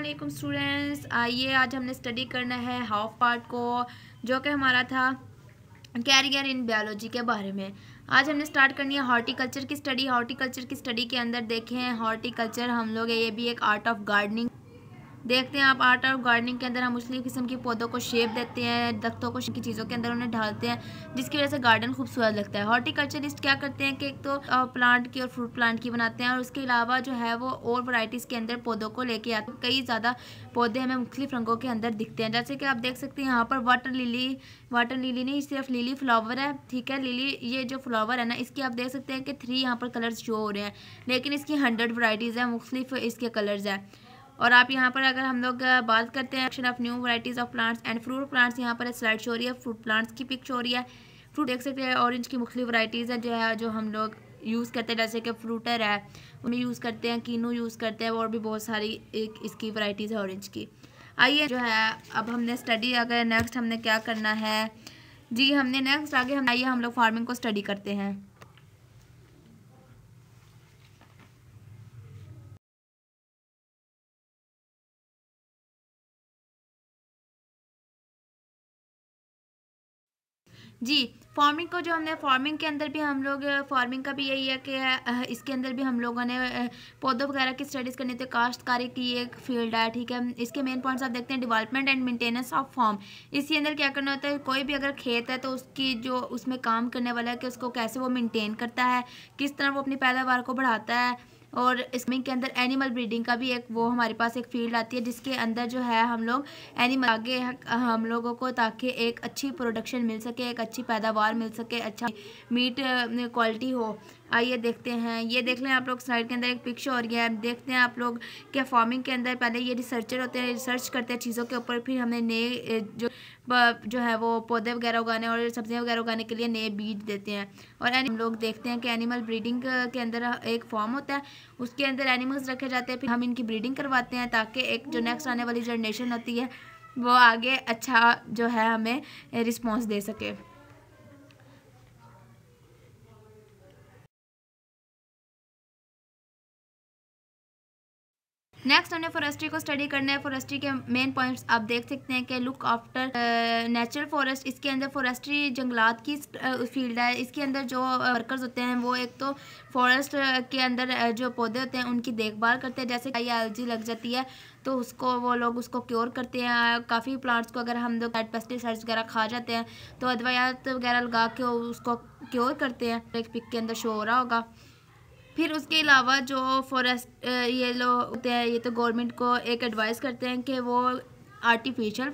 अस्सलाम स्टूडेंट्स आइए आज हमने स्टडी करना है हाफ पार्ट को जो कि हमारा था कैरियर इन बायोलॉजी के बारे में आज हमने स्टार्ट करनी है हॉर्टिकल्चर की स्टडी हॉर्टिकल्चर की स्टडी के अंदर देखें हॉर्टिकल्चर हम लोग ये भी एक आर्ट ऑफ गार्डनिंग देखते हैं आप आर्ट और गार्डनिंग के अंदर हम उसलिए किस्म के पौधों को शेप देते हैं दख्तों को की चीज़ों के अंदर उन्हें ढालते हैं जिसकी वजह से गार्डन खूबसूरत लगता है हॉर्टिकल्चरिस्ट क्या करते हैं कि एक तो प्लांट की और फ्रूट प्लांट की बनाते हैं और उसके अलावा जो है वो और वराइटीज़ के अंदर पौधों को लेके आते हैं कई ज़्यादा पौधे हमें मुख्तलिफ रंगों के अंदर दिखते हैं जैसे कि आप देख सकते हैं यहाँ पर वाटर लिली वाटर लिली नहीं सिर्फ लिली फ्लावर है ठीक है लिली ये जो फ्लावर है ना इसकी आप देख सकते हैं कि थ्री यहाँ पर कलर्स शो हो रहे हैं लेकिन इसकी हंड्रेड वराइटीज़ हैं मुख्तलिफ इसके कलर्स हैं और आप यहाँ पर अगर हम लोग बात करते हैं action of new varieties of plants and fruit plants यहाँ पर स्लाइड शो रही है फ्रूट प्लांट्स की पिक शो रही है फ्रूट देख सकते हैं ऑरेंज की मुख्तु वराइटीज़ है जो है जो हम लोग यूज़ करते हैं जैसे कि फ्रूटर है उन्हें यूज़ करते हैं कीनू यूज़ करते हैं और भी बहुत सारी एक इसकी वराइटीज़ है ऑरेंज की आइए जो है अब हमने स्टडी अगर नेक्स्ट हमने क्या करना है जी हमने नेक्स्ट आगे हम आइए हम लोग फार्मिंग को स्टडी करते हैं जी फॉर्मिंग को जो हमने फॉर्मिंग के अंदर भी हम लोग फॉर्मिंग का भी यही है कि इसके अंदर भी हम लोगों ने पौधों वगैरह की स्टडीज़ करनी थी काश्तकारी की एक फील्ड है ठीक है इसके मेन पॉइंट्स आप देखते हैं development and maintenance of form इसके अंदर क्या करना होता है कोई भी अगर खेत है तो उसकी जो उसमें काम करने वाला है कि उसको कैसे वो मेनटेन करता है किस तरह वो अपनी पैदावार को बढ़ाता है और इसमें के अंदर एनिमल ब्रीडिंग का भी एक वो हमारे पास एक फील्ड आती है जिसके अंदर जो है हम लोग एनिमल आगे हम लोगों को ताकि एक अच्छी प्रोडक्शन मिल सके एक अच्छी पैदावार मिल सके अच्छा मीट क्वालिटी हो आइए देखते हैं ये देख लें आप लोग स्लाइड के अंदर एक पिक्चर और गया देखते हैं आप लोग क्या फार्मिंग के अंदर पहले ये रिसर्चर होते हैं रिसर्च करते हैं चीज़ों के ऊपर फिर हमें नए जो जो है वो पौधे वगैरह उगाने और सब्जियां वगैरह उगाने के लिए नए बीज देते हैं और हम लोग देखते हैं कि एनिमल ब्रीडिंग के अंदर एक फॉर्म होता है उसके अंदर एनिमल्स रखे जाते हैं फिर हम इनकी ब्रीडिंग करवाते हैं ताकि एक जो नेक्स्ट आने वाली जनरेशन होती है वो आगे अच्छा जो है हमें रिस्पॉन्स दे सके नेक्स्ट हमने फॉरेस्ट्री को स्टडी करना है फॉरेस्ट्री के मेन पॉइंट्स आप देख सकते हैं कि लुक आफ्टर नेचुरल फॉरेस्ट इसके अंदर फॉरेस्ट्री जंगलात की फील्ड है इसके अंदर जो वर्कर्स होते हैं वो एक तो फॉरेस्ट के अंदर जो पौधे होते हैं उनकी देखभाल करते हैं जैसे कई एलर्जी लग जाती है तो उसको वो लोग उसको क्योर करते हैं काफ़ी प्लांट्स को अगर हम लोग पेस्टिसाइड्स वगैरह खा जाते हैं तो अदवायात वगैरह लगा के उसको क्योर करते हैं एक पिक के अंदर शो हो रहा होगा फिर उसके अलावा जो फॉरेस्ट ये लोग होते हैं ये तो गवर्नमेंट को एक एडवाइस करते हैं कि वो आर्टिफिशियल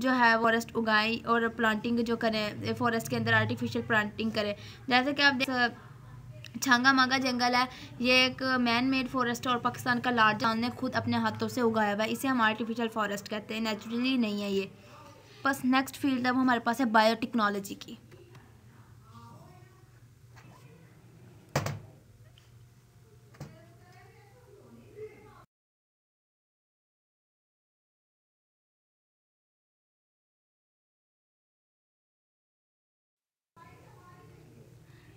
जो है फॉरेस्ट उगाएं और प्लांटिंग जो करें फॉरेस्ट के अंदर आर्टिफिशियल प्लांटिंग करें जैसे कि आप देख छांगा मांगा जंगल है ये एक मैन मेड फॉरेस्ट और पाकिस्तान का लार्ज ने खुद अपने हाथों से उगाया हुआ है इसे हम आर्टिफिशियल फॉरेस्ट कहते हैं नेचुरली नहीं है ये बस नेक्स्ट फील्ड अब हमारे पास है बायोटेक्नोलॉजी की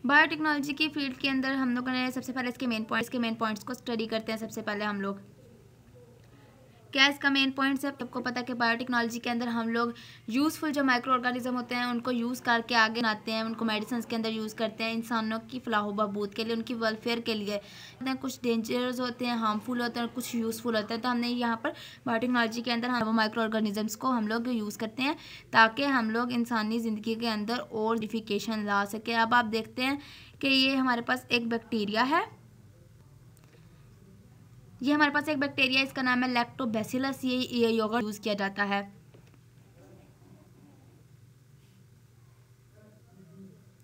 बायोटेक्नोलॉजी की फील्ड के अंदर हम लोगों ने सबसे पहले इसके मेन पॉइंट्स के मेन पॉइंट्स को स्टडी करते हैं सबसे पहले हम लोग क्या इसका मेन पॉइंट है सबको पता है कि बायोटेक्नोलॉजी के अंदर हम लोग यूज़फुल जो माइक्रो ऑर्गेनिज्म होते हैं उनको यूज़ करके आगे बनाते हैं उनको मेडिसिन के अंदर यूज़ करते हैं इंसानों की फलाह बहबूद के लिए उनकी वेलफेयर के लिए कुछ डेंजरस होते हैं हार्मफुल होते हैं कुछ यूज़फुल होते हैं तो हमने यहाँ पर बायोटेक्नोलॉजी के अंदर हम माइक्रो ऑर्गेनिजम्स को हम लोग यूज़ करते हैं ताकि हम लोग इंसानी ज़िंदगी के अंदर और डिफिकेशन ला सके अब आप देखते हैं कि ये हमारे पास एक बैक्टीरिया है ये हमारे पास एक बैक्टीरिया इसका नाम है लैक्टोबैसिलस ये, ये योगर्ट यूज़ किया जाता है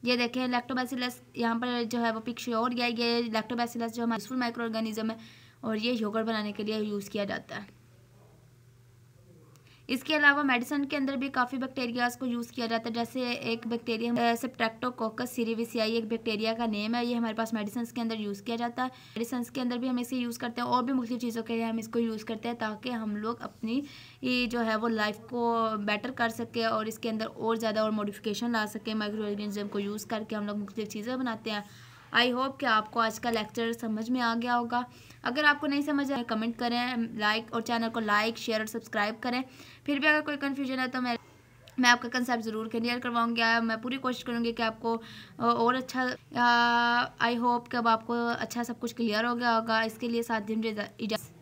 ये देखें लैक्टोबैसिलस यहाँ पर जो है वो पिक्चर और गया ये लैक्टोबैसिलस जो हमारे यूजफुल माइक्रो ऑर्गेनिज्म है और ये योगर्ट बनाने के लिए यूज़ किया जाता है इसके अलावा मेडिसिन के अंदर भी काफ़ी बैक्टीरियाज को यूज़ किया जाता है जैसे एक बैक्टीरिया सेप्टेक्टोकोकस सीरीविसियाई एक बैक्टीरिया का नेम है ये हमारे पास मेडिसिन के अंदर यूज़ किया जाता है मेडिसिन के अंदर भी हम इसे यूज़ करते हैं और भी मुख्तु चीज़ों के लिए हम इसको यूज़ करते हैं ताकि हम लोग अपनी जो है वो लाइफ को बेटर कर सके और इसके अंदर और ज़्यादा और मॉडिफिकेशन ला सके माइक्रो ऑर्गेनिज्म को यूज़ करके हम लोग मुख्तु चीज़ें बनाते हैं आई होप कि आपको आज का लेक्चर समझ में आ गया होगा अगर आपको नहीं समझ आया कमेंट करें लाइक और चैनल को लाइक शेयर और सब्सक्राइब करें फिर भी अगर कोई कन्फ्यूजन है तो मैं मैं आपका कंसेप्ट ज़रूर क्लियर करवाऊंगी मैं पूरी कोशिश करूंगी कि आपको और अच्छा आई होप कि अब आपको अच्छा सब कुछ क्लियर हो गया होगा इसके लिए साथ दिन इजाज़